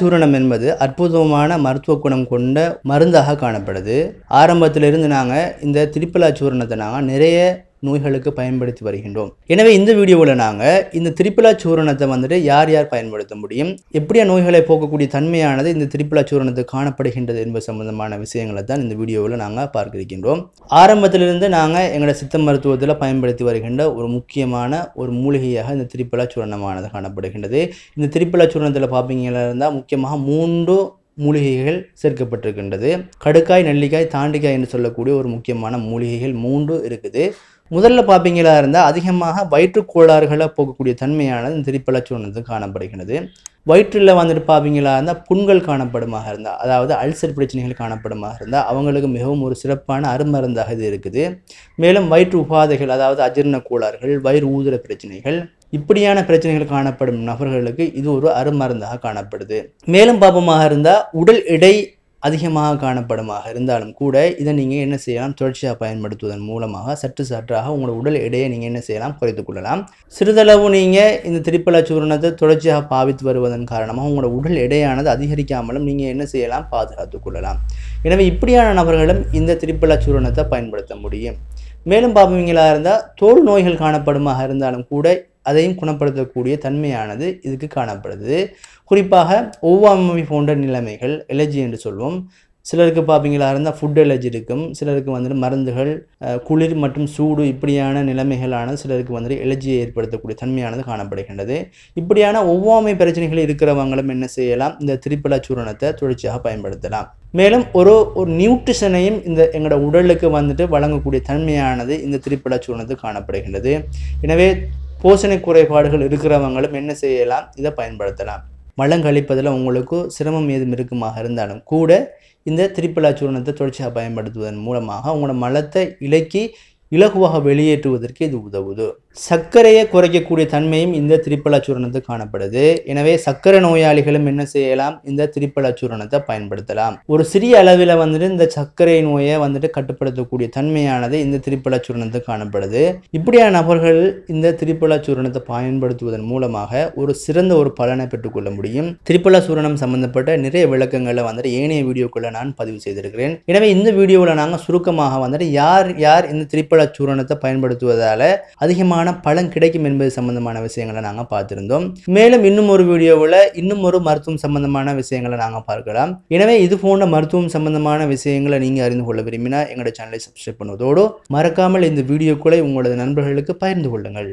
சூரணம் என்பது அற்புதமான மருத்துவ குணம் கொண்ட மருந்தாக காணப்படுது ஆரம்பத்திலிருந்து நாங்கள் இந்த திரிப்பலா சூரணத்தை நாங்கள் நிறைய நோய்களுக்கு பயன்படுத்தி வருகின்றோம் எனவே இந்த வீடியோவில் நாங்கள் இந்த திரிப்பிலா சூரணத்தை வந்துட்டு யார் யார் பயன்படுத்த முடியும் எப்படியா நோய்களை போக்கக்கூடிய தன்மையானது இந்த திரிப்பிலா சூரணத்தை காணப்படுகின்றது என்பது சம்பந்தமான விஷயங்களை தான் இந்த வீடியோவில் நாங்கள் பார்க்க இருக்கின்றோம் ஆரம்பத்திலிருந்து நாங்கள் எங்களை சித்த மருத்துவத்தில் பயன்படுத்தி வருகின்ற ஒரு முக்கியமான ஒரு மூலிகையாக இந்த திரிப்பிலா சூரணமானது காணப்படுகின்றது இந்த திரிப்பிலா சூரணத்தில் பார்ப்பீங்களா இருந்தால் முக்கியமாக மூன்று மூலிகைகள் சேர்க்கப்பட்டிருக்கின்றது கடுக்காய் நெல்லிக்காய் தாண்டிக்காய் என்று சொல்லக்கூடிய ஒரு முக்கியமான மூலிகைகள் மூன்று இருக்குது முதல்ல பார்ப்பீங்களா இருந்தால் அதிகமாக வயிற்றுக்கோளாறுகளை போகக்கூடிய தன்மையானது இந்த திரிப்பலச்சூர்ணத்து காணப்படுகிறது வயிற்றில் வந்துட்டு பார்ப்பீங்களா இருந்தால் புண்கள் காணப்படுமாக இருந்தால் அதாவது அல்சர் பிரச்சனைகள் காணப்படுமாக இருந்தால் அவங்களுக்கு மிகவும் ஒரு சிறப்பான அருமருந்தாக இது இருக்குது மேலும் வயிற்று உபாதைகள் அதாவது அஜீர்ண கோளாறுகள் வயிறு ஊதுற பிரச்சனைகள் இப்படியான பிரச்சனைகள் காணப்படும் நபர்களுக்கு இது ஒரு அருமருந்தாக காணப்படுது மேலும் பாபமாக இருந்தால் உடல் எடை அதிகமாக காணப்படுமாக இருந்தாலும் கூட இதை நீங்கள் என்ன செய்யலாம் தொடர்ச்சியாக பயன்படுத்துவதன் மூலமாக சற்று சற்றாக உங்களோட உடல் எடையை நீங்கள் என்ன செய்யலாம் குறைத்து கொள்ளலாம் சிறிதளவு நீங்கள் இந்த திரிப்பல சூரணத்தை தொடர்ச்சியாக பாவித்து வருவதன் காரணமாக உங்களோட உடல் எடையானது அதிகரிக்காமலும் நீங்கள் என்ன செய்யலாம் பாதுகாத்து கொள்ளலாம் எனவே இப்படியான நபர்களும் இந்த திரிப்பல சூரணத்தை பயன்படுத்த முடியும் மேலும் பார்ப்பவங்களாக இருந்தால் தோல் நோய்கள் காணப்படுமாக இருந்தாலும் கூட அதையும் குணப்படுத்தக்கூடிய தன்மையானது இதுக்கு காணப்படுது குறிப்பாக ஒவ்வாமை போன்ற நிலைமைகள் எலர்ஜி என்று சொல்வோம் சிலருக்கு பார்ப்பீங்களா இருந்தால் ஃபுட் எலர்ஜி இருக்கும் சிலருக்கு வந்துட்டு மருந்துகள் குளிர் மற்றும் சூடு இப்படியான நிலைமைகளான சிலருக்கு வந்துட்டு எலர்ஜியை ஏற்படுத்தக்கூடிய தன்மையானது காணப்படுகின்றது இப்படியான ஒவ்வாமை பிரச்சனைகள் இருக்கிறவங்களும் என்ன செய்யலாம் இந்த திரிபலா சூரணத்தை தொடர்ச்சியாக பயன்படுத்தலாம் மேலும் ஒரு ஒரு நியூட்ரிஷனையும் இந்த எங்களோட உடலுக்கு வந்துட்டு வழங்கக்கூடிய தன்மையானது இந்த திரிபலா காணப்படுகின்றது எனவே போஷணை குறைபாடுகள் இருக்கிறவங்களும் என்ன செய்யலாம் இதை பயன்படுத்தலாம் மலம் கழிப்பதில் உங்களுக்கு சிரமம் ஏதும் இருக்குமாக இருந்தாலும் கூட இந்த திரிப்பலா சூரணத்தை தொடர்ச்சியாக பயன்படுத்துவதன் மூலமாக உங்களோட மலத்தை இலக்கி இலகுவாக வெளியேற்றுவதற்கு இது உதவுது சர்க்கரையை குறைக்கக்கூடிய தன்மையும் இந்த திரிப்பலாச்சூரணத்து காணப்படுது எனவே சர்க்கரை நோயாளிகளும் என்ன செய்யலாம் இந்த திரிப்பலாச்சூரணத்தை பயன்படுத்தலாம் ஒரு சிறிய அளவில் வந்துட்டு இந்த சர்க்கரை நோயை வந்துட்டு கட்டுப்படுத்தக்கூடிய தன்மையானது இந்த திரிப்பலாச்சூரணத்து காணப்படுது இப்படியான நபர்கள் இந்த திரிப்பலாச்சூரணத்தை பயன்படுத்துவதன் மூலமாக ஒரு சிறந்த ஒரு பலனை பெற்றுக்கொள்ள முடியும் திரிப்பலாச்சூரணம் சம்பந்தப்பட்ட நிறைய விளக்கங்களை வந்துட்டு ஏனைய வீடியோக்குள்ளே நான் பதிவு செய்திருக்கிறேன் எனவே இந்த வீடியோவில் நாங்கள் சுருக்கமாக வந்துட்டு யார் யார் இந்த திரிப்பலாச்சூரணத்தை பயன்படுத்துவதால் அதிகமாக அதிகமான பலன் கிடைக்கும் என்பது சம்பந்தமான விஷயங்களை நாங்கள் பார்த்துருந்தோம் மேலும் இன்னும் ஒரு வீடியோவில் இன்னும் ஒரு மருத்துவம் சம்பந்தமான விஷயங்களை நாங்கள் பார்க்கலாம் எனவே இது போன்ற மருத்துவம் சம்பந்தமான விஷயங்களை நீங்கள் அறிந்து கொள்ள விரும்பினா எங்களோட சேனலை சப்ஸ்கிரைப் பண்ணுவதோடு மறக்காமல் இந்த வீடியோக்களை உங்களது நண்பர்களுக்கு பகிர்ந்து கொள்ளுங்கள்